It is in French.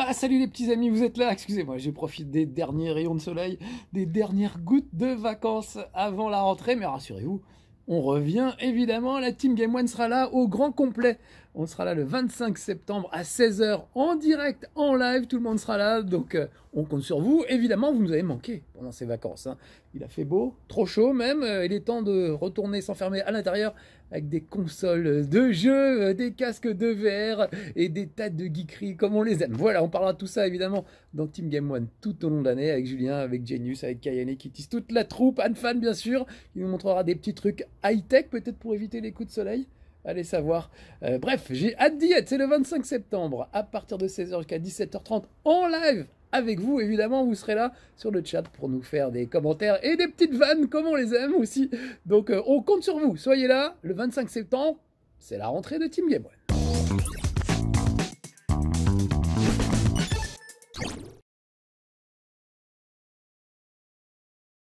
Ah, salut les petits amis, vous êtes là Excusez-moi, j'ai profité des derniers rayons de soleil, des dernières gouttes de vacances avant la rentrée, mais rassurez-vous, on revient évidemment, la Team Game One sera là au grand complet on sera là le 25 septembre à 16h en direct, en live. Tout le monde sera là. Donc, euh, on compte sur vous. Évidemment, vous nous avez manqué pendant ces vacances. Hein. Il a fait beau, trop chaud même. Euh, il est temps de retourner s'enfermer à l'intérieur avec des consoles de jeux, euh, des casques de verre et des tas de geekeries comme on les aime. Voilà, on parlera de tout ça évidemment dans Team Game One tout au long de l'année avec Julien, avec Genius, avec Kayane qui tisse toute la troupe, fan bien sûr, qui nous montrera des petits trucs high-tech peut-être pour éviter les coups de soleil. Allez savoir. Euh, bref, j'ai hâte d'y être. C'est le 25 septembre à partir de 16h jusqu'à 17h30 en live avec vous. Évidemment, vous serez là sur le chat pour nous faire des commentaires et des petites vannes comme on les aime aussi. Donc, euh, on compte sur vous. Soyez là le 25 septembre. C'est la rentrée de Team Game.